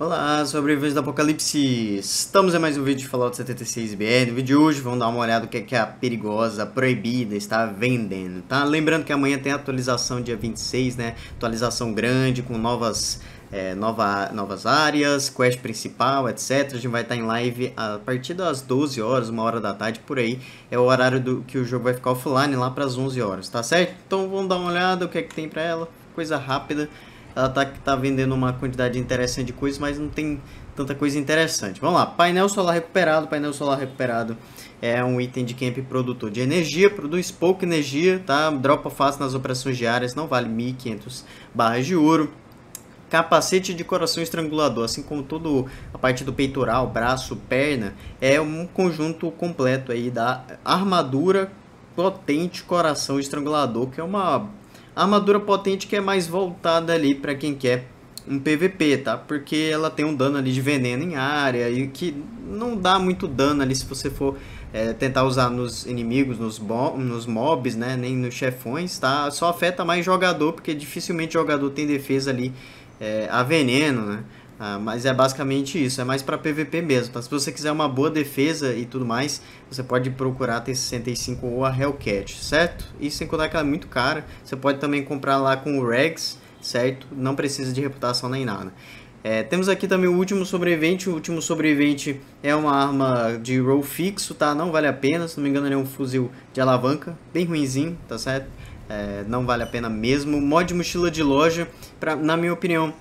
Olá, sobreviventes do Apocalipse! Estamos em mais um vídeo de Fallout 76BR. No vídeo de hoje vamos dar uma olhada no que, é que a perigosa, a proibida, está vendendo, tá? Lembrando que amanhã tem a atualização dia 26, né? Atualização grande com novas, é, nova, novas áreas, quest principal, etc. A gente vai estar em live a partir das 12 horas, uma hora da tarde, por aí. É o horário do, que o jogo vai ficar offline, lá para as 11 horas, tá certo? Então vamos dar uma olhada o que é que tem para ela, coisa rápida. Ela tá, tá vendendo uma quantidade interessante de coisas, mas não tem tanta coisa interessante. Vamos lá, painel solar recuperado. Painel solar recuperado é um item de camp produtor de energia, produz pouca energia, tá? Dropa fácil nas operações diárias, não vale 1.500 barras de ouro. Capacete de coração estrangulador, assim como todo a parte do peitoral, braço, perna, é um conjunto completo aí da armadura potente coração estrangulador, que é uma a armadura potente que é mais voltada ali para quem quer um PVP, tá? Porque ela tem um dano ali de veneno em área e que não dá muito dano ali se você for é, tentar usar nos inimigos, nos, nos mobs, né? Nem nos chefões, tá? Só afeta mais jogador, porque dificilmente jogador tem defesa ali é, a veneno, né? Ah, mas é basicamente isso, é mais para PVP mesmo, tá? Se você quiser uma boa defesa e tudo mais, você pode procurar a T65 ou a Hellcat, certo? E sem contar que ela é muito cara, você pode também comprar lá com o Regs, certo? Não precisa de reputação nem nada. É, temos aqui também o último sobrevivente. O último sobrevivente é uma arma de roll fixo, tá? Não vale a pena. Se não me engano, ele é um fuzil de alavanca, bem ruinzinho, tá certo? É, não vale a pena mesmo. Mod mochila de loja, pra, na minha opinião,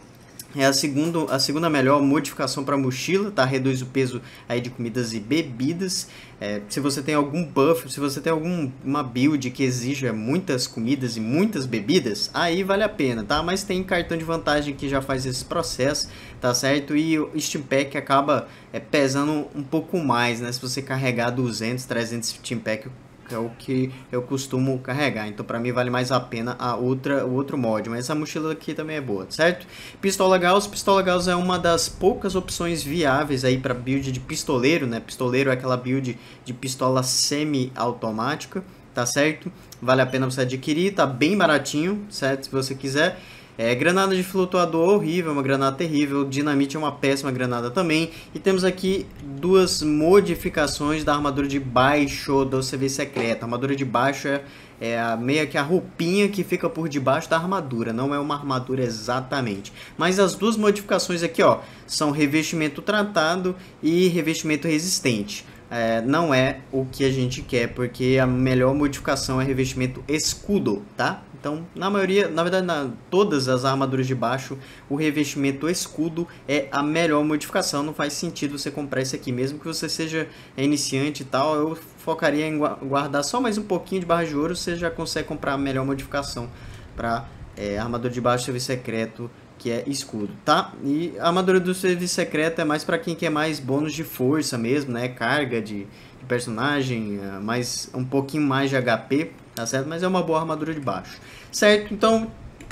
é a, segundo, a segunda melhor modificação para mochila, tá? Reduz o peso aí de comidas e bebidas. É, se você tem algum buff, se você tem alguma build que exija muitas comidas e muitas bebidas, aí vale a pena, tá? Mas tem cartão de vantagem que já faz esse processo, tá certo? E o Steam Pack acaba é, pesando um pouco mais, né? Se você carregar 200, 300 Steam Pack é o que eu costumo carregar. Então para mim vale mais a pena a outra, o outro mod. Mas essa mochila aqui também é boa, certo? Pistola Gauss. Pistola Gauss é uma das poucas opções viáveis aí para build de pistoleiro, né? Pistoleiro é aquela build de pistola semi-automática tá certo? Vale a pena você adquirir, tá bem baratinho, certo? Se você quiser. É, granada de flutuador horrível, uma granada terrível. Dinamite é uma péssima granada também. E temos aqui duas modificações da armadura de baixo do CV secreta. A armadura de baixo é, é a, meio que a roupinha que fica por debaixo da armadura. Não é uma armadura exatamente. Mas as duas modificações aqui ó, são revestimento tratado e revestimento resistente é, não é o que a gente quer, porque a melhor modificação é revestimento escudo, tá? Então, na maioria, na verdade, na todas as armaduras de baixo, o revestimento escudo é a melhor modificação. Não faz sentido você comprar esse aqui, mesmo que você seja iniciante e tal. Eu focaria em guardar só mais um pouquinho de barra de ouro, você já consegue comprar a melhor modificação para é, armadura de baixo, serviço secreto que é escudo, tá? E a armadura do serviço secreto é mais para quem quer mais bônus de força mesmo, né? Carga de, de personagem, eh, mais um pouquinho mais de HP, tá certo? Mas é uma boa armadura de baixo. Certo? Então,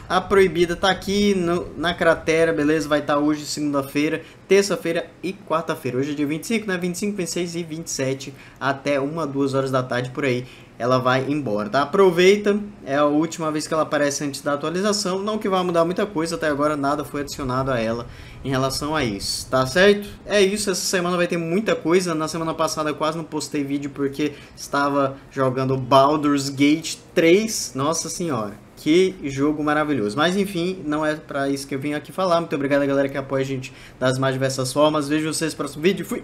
a proibida tá aqui no, na cratera, beleza? Vai estar tá hoje, segunda-feira, terça-feira e quarta-feira. Hoje é dia 25, né? 25, 26 e 27 até 1, 2 horas da tarde por aí. Ela vai embora, tá? Aproveita, é a última vez que ela aparece antes da atualização. Não que vai mudar muita coisa, até agora nada foi adicionado a ela em relação a isso, tá certo? É isso, essa semana vai ter muita coisa. Na semana passada quase não postei vídeo porque estava jogando Baldur's Gate 3. Nossa senhora. Que jogo maravilhoso. Mas enfim, não é para isso que eu vim aqui falar. Muito obrigado a galera que apoia a gente das mais diversas formas. Vejo vocês no próximo vídeo. Fui!